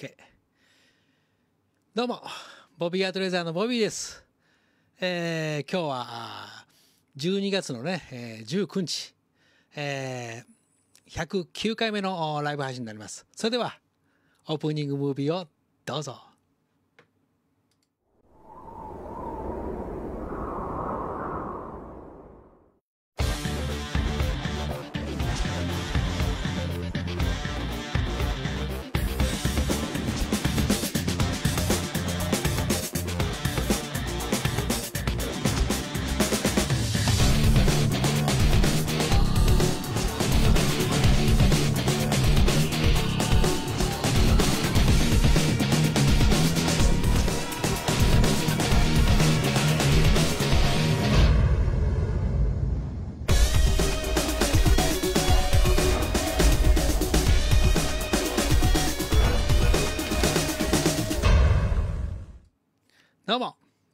OK。どうも、ボビーアートレザーのボビーです。えー、今日は、12月のね、えー、19日、えー、109回目のライブ配信になります。それでは、オープニングムービーをどうぞ。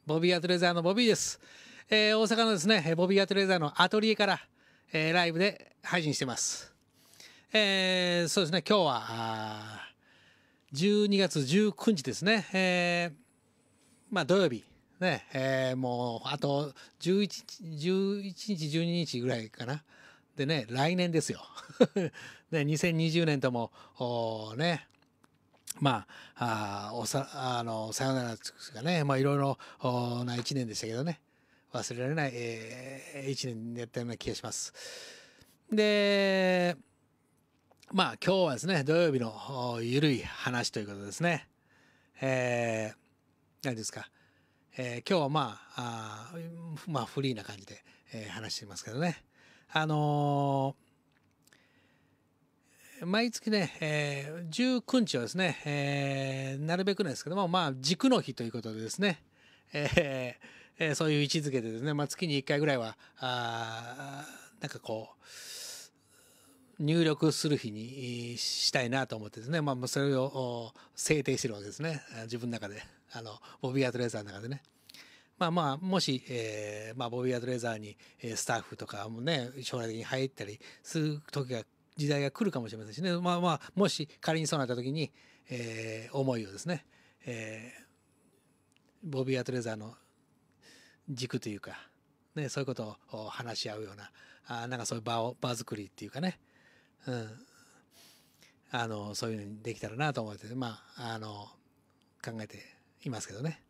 ボビーアトレザーのボビーです。えー、大阪のですね、ボビーアトレザーのアトリエから、えー、ライブで配信してます。えー、そうですね、今日は、12月19日ですね、えー、まあ土曜日、ね、えー、もうあと11日、11日、12日ぐらいかな。でね、来年ですよ。ね、2020年とも、ね、まあ、あおさあのさよならですかね、まあ、いろいろな1年でしたけどね忘れられない、えー、1年やったような気がします。でまあ今日はですね土曜日のゆるい話ということですね。えー、何ですか、えー、今日はまああまあフリーな感じで、えー、話していますけどね。あのー毎月ね、えー、19日はですね、えー、なるべくなんですけども、まあ、軸の日ということでですね、えーえー、そういう位置づけでですね、まあ、月に1回ぐらいは、あなんかこう、入力する日にしたいなと思ってですね、まあ、それを制定してるわけですね、自分の中で、あの、ボビーアトレーザーの中でね。まあまあ、もし、えー、まあ、ボビーアドレーザーにスタッフとかもね、将来的に入ったりする時が時代が来るかもしれませんしね、まあまあ、もし仮にそうなった時に、えー、思いをですね、えー、ボビー・アトレザーの軸というか、ね、そういうことを話し合うようなあなんかそういう場を場作りっていうかね、うん、あのそういうのにできたらなと思って、まあ、あの考えていますけどね。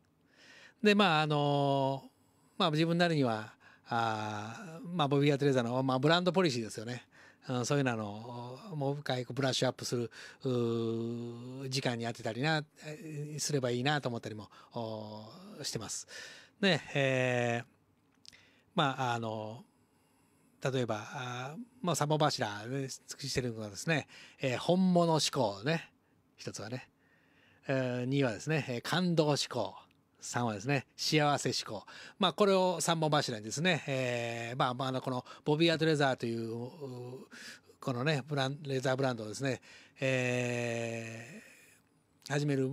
でまああのまあ自分なりにはあまあボビー・アトレザーの、まあ、ブランドポリシーですよね。そういうののもう一回ブラッシュアップする時間に当てたりなすればいいなと思ったりもしてます。で、えー、まああの例えばあ、まあ、サモ柱してるのがですね、えー、本物思考ね一つはね、えー、はですね感動思考3はですね、幸せ思考。まあ、これを3本柱にですね、えー、まあ、まあ、このボビーアートレザーという、このね、ブランレザーブランドをですね、えー、始める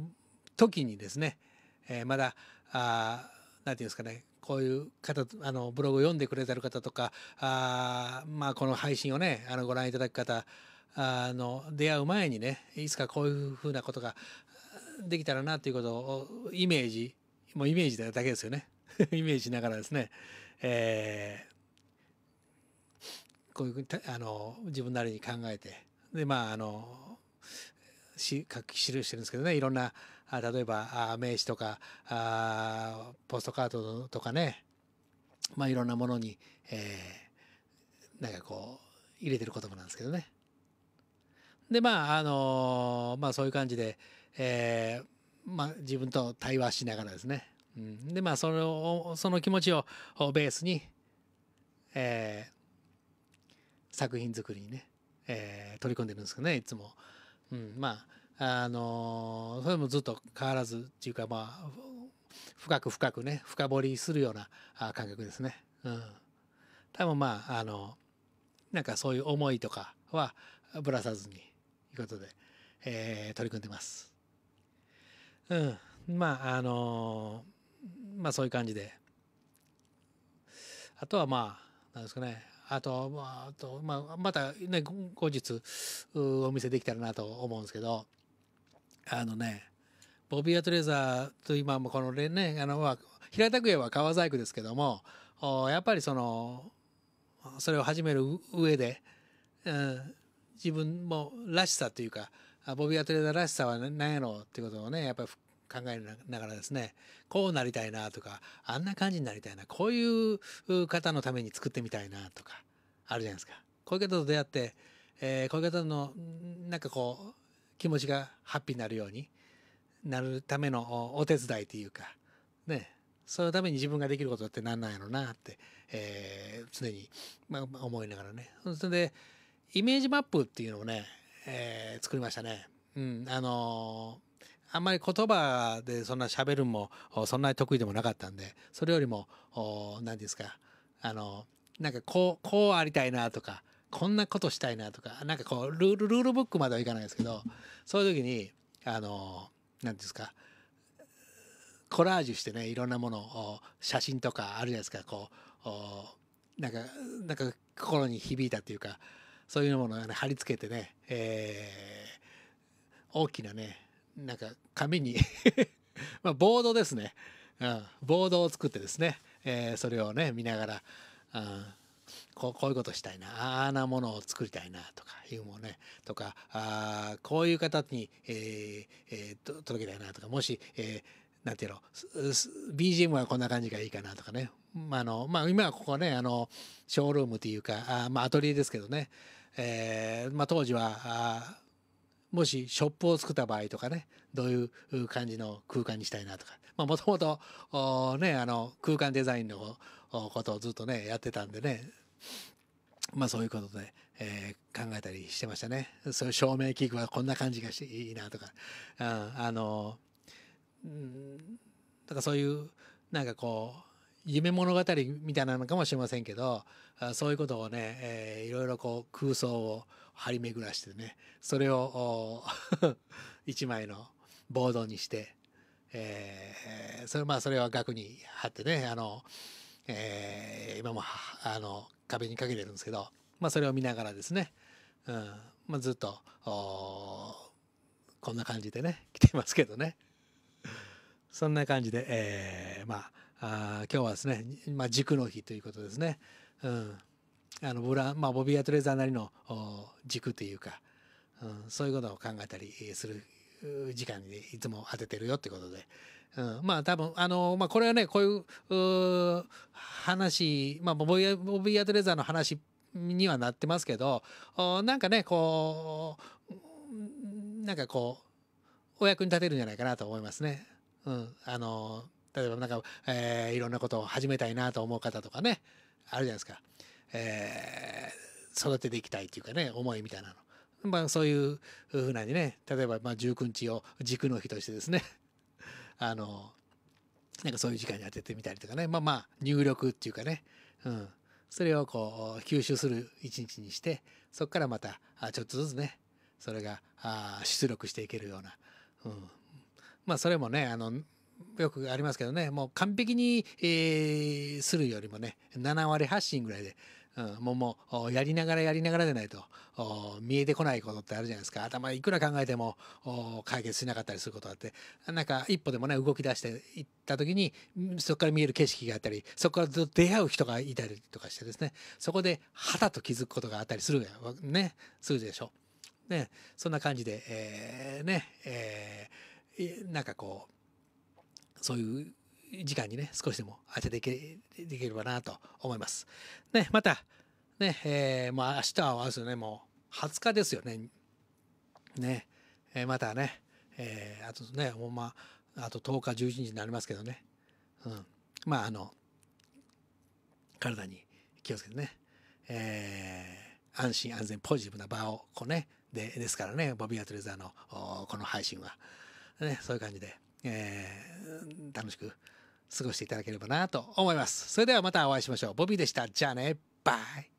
時にですね、えー、まだ、あなんていうんですかね、こういう方、あの、ブログを読んでくれてる方とか、あまあ、この配信をね、あの、ご覧いただく方、あの、出会う前にね、いつかこういうふうなことができたらなということをイメージもうイメージだけですよね イメージしながらですね、えー、こういうふうにあの自分なりに考えてでまああのし書き記してるんですけどねいろんなあ例えばあ名刺とかあポストカードとかねまあいろんなものに、えー、なんかこう入れてる言葉なんですけどね。でまああのまあそういう感じで、えー、まあ、自分と対話しながらですね、うん、でまあそのその気持ちをベースに、えー、作品作りにね、えー、取り組んでるんですけどねいつも、うん、まああのー、それもずっと変わらずっていうかまあ深く深くね深掘りするような感覚ですね、うん、多分まああのなんかそういう思いとかはぶらさずにいうことで、えー、取り組んでます。うん、まああのー、まあそういう感じであとはまあなんですかねあと,、まあ、あとまあ、また、ね、後日お見せできたらなと思うんですけどあのねボビー・アトレーザーと今もこのねあの平田区へは川細工ですけどもやっぱりそのそれを始める上で、うん、自分もらしさというかボビー・アトレーダーらしさは何やろうっていうことをねやっぱり考えながらですねこうなりたいなとかあんな感じになりたいなこういう方のために作ってみたいなとかあるじゃないですかこういう方と出会って、えー、こういう方のなんかこう気持ちがハッピーになるようになるためのお手伝いっていうかねそのために自分ができることって何なんやろうなって、えー、常に、まあ、思いながらねそれでイメージマップっていうのをねえー、作りましたね。うん、あのー、あんまり言葉でそんな喋るもそんなに得意でもなかったんでそれよりも何ですかあのー、なんかこうこうありたいなとかこんなことしたいなとかなんかこうルールルールブックまではいかないですけどそういう時にあの何ですかコラージュしてねいろんなものを写真とかあるじゃないですかこうなんかなんか心に響いたっていうかそういうものを、ね、貼り付けてね、えー、大きなねなんか紙に まあボードですね、うん、ボードを作ってですね、えー、それをね見ながら、うん、こうこういうことしたいなああなものを作りたいなとかいうもんねとかあこういう形に、えーえー、届けたいなとかもし、えーなんていうの BGM はこんな感じがいいかなとかね、まああのまあ、今はここねあのショールームというかあ、まあ、アトリエですけどね、えーまあ、当時はあもしショップを作った場合とかねどういう感じの空間にしたいなとかもともと空間デザインのことをずっとねやってたんでねまあそういうことで、えー、考えたりしてましたね。そういう照明器具はこんな感じがしていいなとか、うん、あのーうん、だからそういうなんかこう夢物語みたいなのかもしれませんけどそういうことをね、えー、いろいろこう空想を張り巡らしてねそれを 一枚のボードにして、えー、それまあそれは額に貼ってねあの、えー、今もあの壁にかけてるんですけど、まあ、それを見ながらですね、うんまあ、ずっとこんな感じでね来てますけどね。そんな感じで、えー、まああ今日はですね、まあ、軸の日ということですね。うん、あのブラまあ、ボビー・アトレーザーなりの軸というか、うん、そういうことを考えたりする時間にいつも当ててるよってことで、うん、まあ多分あの、まあ、これはねこういうう話、まあ、ボビー・ビーアトレザーの話にはなってますけどなんかねこうなんかこうお役に立てるんじゃないかなと思いますね。うん、あの例えばなんか、えー、いろんなことを始めたいなと思う方とかねあるじゃないですか、えー、育てていきたいっていうかね思いみたいなの、まあ、そういうふうなにね例えばまあ19日を軸の日としてですね あのなんかそういう時間に当ててみたりとかねまあまあ入力っていうかね、うん、それをこう吸収する一日にしてそこからまたちょっとずつねそれが出力していけるような、うん、まあそれもねあのよくありますけどねもう完璧に、えー、するよりもね7割発信ぐらいで、うん、もうもうやりながらやりながらでないと見えてこないことってあるじゃないですか頭いくら考えても解決しなかったりすることだってなんか一歩でもね動き出していった時にそこから見える景色があったりそこから出会う人がいたりとかしてですねそこで肌と気づくことがあったりするねするでしょ。ねそんな感じで、えー、ねえーなんかこうそういう時間にね少しでも当てていけできればなと思います。ねまたねえー、ま明日はですねもう20日ですよね。ね、えー、またね、えー、あとねまあと10日11日になりますけどね、うん、まああの体に気をつけてね、えー、安心安全ポジティブな場をこうねでですからねボビー・アトレザーのこの配信は。ね、そういう感じで、えー、楽しく過ごしていただければなと思います。それではまたお会いしましょう。ボビーでした。じゃあね。バイ。